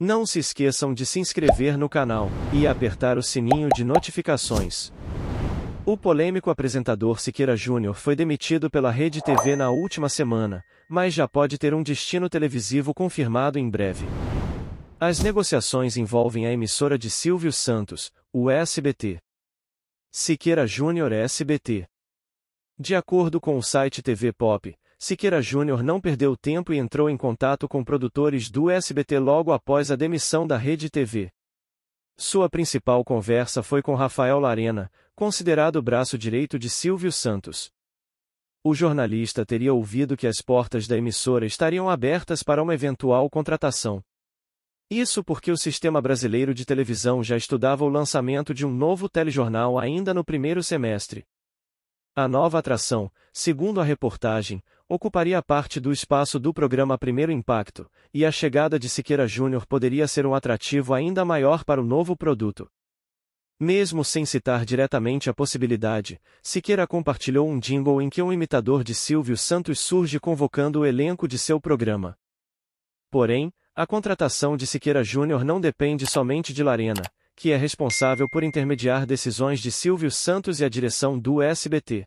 Não se esqueçam de se inscrever no canal e apertar o sininho de notificações. O polêmico apresentador Siqueira Júnior foi demitido pela Rede TV na última semana, mas já pode ter um destino televisivo confirmado em breve. As negociações envolvem a emissora de Silvio Santos, o SBT. Siqueira Júnior SBT. De acordo com o site TV Pop, Siqueira Júnior não perdeu tempo e entrou em contato com produtores do SBT logo após a demissão da Rede TV. Sua principal conversa foi com Rafael Larena, considerado o braço direito de Silvio Santos. O jornalista teria ouvido que as portas da emissora estariam abertas para uma eventual contratação. Isso porque o sistema brasileiro de televisão já estudava o lançamento de um novo telejornal ainda no primeiro semestre. A nova atração, segundo a reportagem, ocuparia parte do espaço do programa Primeiro Impacto, e a chegada de Siqueira Júnior poderia ser um atrativo ainda maior para o novo produto. Mesmo sem citar diretamente a possibilidade, Siqueira compartilhou um jingle em que um imitador de Silvio Santos surge convocando o elenco de seu programa. Porém, a contratação de Siqueira Júnior não depende somente de Larena, que é responsável por intermediar decisões de Silvio Santos e a direção do SBT.